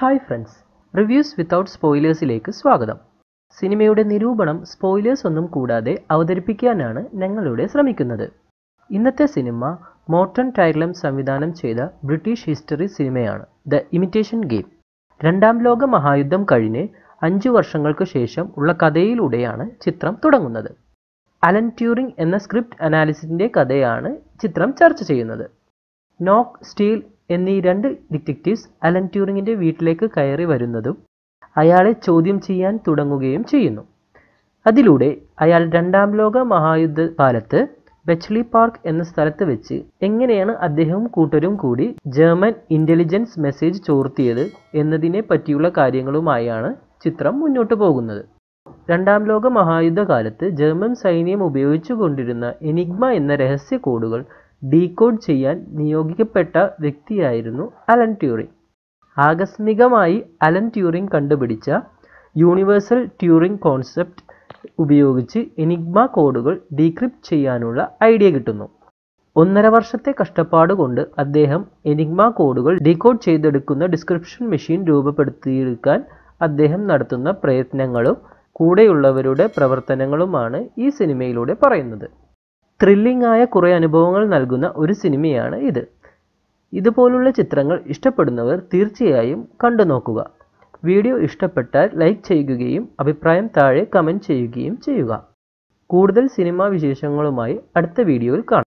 hi friends reviews without സ്പോയിലേഴ്സിലേക്ക് സ്വാഗതം സിനിമയുടെ നിരൂപണം സ്പോയിലേഴ്സ് ഒന്നും കൂടാതെ അവതരിപ്പിക്കാനാണ് ഞങ്ങളിവിടെ ശ്രമിക്കുന്നത് ഇന്നത്തെ സിനിമ മോർട്ടൺ ടൈർലം സംവിധാനം ചെയ്ത ബ്രിട്ടീഷ് ഹിസ്റ്ററി സിനിമയാണ് ദ ഇമിറ്റേഷൻ ഗെയിം രണ്ടാം ലോക മഹായുദ്ധം കഴിഞ്ഞ് അഞ്ചു വർഷങ്ങൾക്ക് ശേഷം ഉള്ള കഥയിലൂടെയാണ് ചിത്രം തുടങ്ങുന്നത് അലൻ ട്യൂറിംഗ് എന്ന സ്ക്രിപ്റ്റ് അനാലിസിൻ്റെ കഥയാണ് ചിത്രം ചർച്ച ചെയ്യുന്നത് നോക്ക് സ്റ്റീൽ എന്നീ രണ്ട് ഡിറ്റക്റ്റീവ്സ് അലൻ ട്യൂറിങ്ങിൻ്റെ വീട്ടിലേക്ക് കയറി വരുന്നതും അയാളെ ചോദ്യം ചെയ്യാൻ തുടങ്ങുകയും ചെയ്യുന്നു അതിലൂടെ അയാൾ രണ്ടാം ലോക മഹായുദ്ധ കാലത്ത് ബെച്ച്ലി പാർക്ക് എന്ന സ്ഥലത്ത് വെച്ച് എങ്ങനെയാണ് അദ്ദേഹവും കൂട്ടരും കൂടി ജർമ്മൻ ഇൻ്റലിജൻസ് മെസ്സേജ് ചോർത്തിയത് എന്നതിനെ പറ്റിയുള്ള കാര്യങ്ങളുമായാണ് ചിത്രം മുന്നോട്ട് പോകുന്നത് രണ്ടാം ലോക മഹായുദ്ധ കാലത്ത് ജർമ്മൻ സൈന്യം ഉപയോഗിച്ചു കൊണ്ടിരുന്ന എനിഗ്മ എന്ന രഹസ്യ കോഡുകൾ ഡീകോഡ് ചെയ്യാൻ നിയോഗിക്കപ്പെട്ട വ്യക്തിയായിരുന്നു അലൻ ട്യൂറിംഗ് ആകസ്മികമായി അലൻ ട്യൂറിംഗ് കണ്ടുപിടിച്ച യൂണിവേഴ്സൽ ട്യൂറിംഗ് കോൺസെപ്റ്റ് ഉപയോഗിച്ച് എനിഗ്മ കോഡുകൾ ഡീക്രിപ്റ്റ് ചെയ്യാനുള്ള ഐഡിയ കിട്ടുന്നു ഒന്നര വർഷത്തെ കഷ്ടപ്പാട് കൊണ്ട് അദ്ദേഹം എനിഗ്മ കോഡുകൾ ഡീകോഡ് ചെയ്തെടുക്കുന്ന ഡിസ്ക്രിപ്ഷൻ മെഷീൻ രൂപപ്പെടുത്തിയെടുക്കാൻ അദ്ദേഹം നടത്തുന്ന പ്രയത്നങ്ങളും കൂടെയുള്ളവരുടെ പ്രവർത്തനങ്ങളുമാണ് ഈ സിനിമയിലൂടെ പറയുന്നത് ത്രില്ലിംഗ് ആയ കുറേ അനുഭവങ്ങൾ നൽകുന്ന ഒരു സിനിമയാണ് ഇത് ഇതുപോലുള്ള ചിത്രങ്ങൾ ഇഷ്ടപ്പെടുന്നവർ തീർച്ചയായും കണ്ടു നോക്കുക വീഡിയോ ഇഷ്ടപ്പെട്ടാൽ ലൈക്ക് ചെയ്യുകയും അഭിപ്രായം താഴെ കമൻറ്റ് ചെയ്യുകയും ചെയ്യുക കൂടുതൽ സിനിമാ വിശേഷങ്ങളുമായി അടുത്ത വീഡിയോയിൽ കാണാം